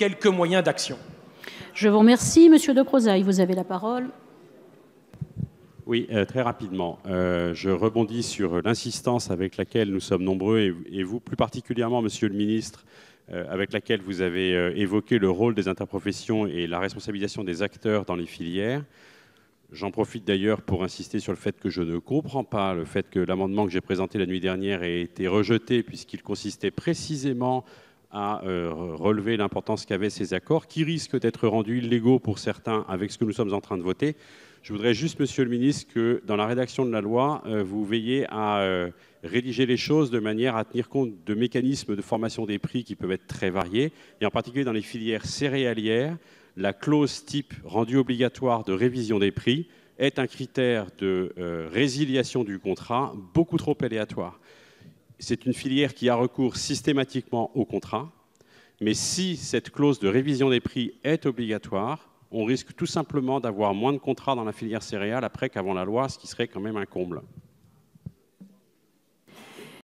quelques moyens d'action. Je vous remercie. Monsieur de Crozaille, vous avez la parole. Oui, euh, très rapidement. Euh, je rebondis sur l'insistance avec laquelle nous sommes nombreux, et, vous plus particulièrement, Monsieur le Ministre, euh, avec laquelle vous avez évoqué le rôle des interprofessions et la responsabilisation des acteurs dans les filières. J'en profite d'ailleurs pour insister sur le fait que je ne comprends pas le fait que l'amendement que j'ai présenté la nuit dernière ait été rejeté, puisqu'il consistait précisément à euh, relever l'importance qu'avaient ces accords, qui risquent d'être rendus illégaux pour certains avec ce que nous sommes en train de voter. Je voudrais juste, Monsieur le Ministre, que dans la rédaction de la loi, euh, vous veillez à euh, rédiger les choses de manière à tenir compte de mécanismes de formation des prix qui peuvent être très variés, et en particulier dans les filières céréalières, la clause type rendue obligatoire de révision des prix est un critère de résiliation du contrat beaucoup trop aléatoire c'est une filière qui a recours systématiquement au contrat, mais si cette clause de révision des prix est obligatoire, on risque tout simplement d'avoir moins de contrats dans la filière céréale après qu'avant la loi, ce qui serait quand même un comble.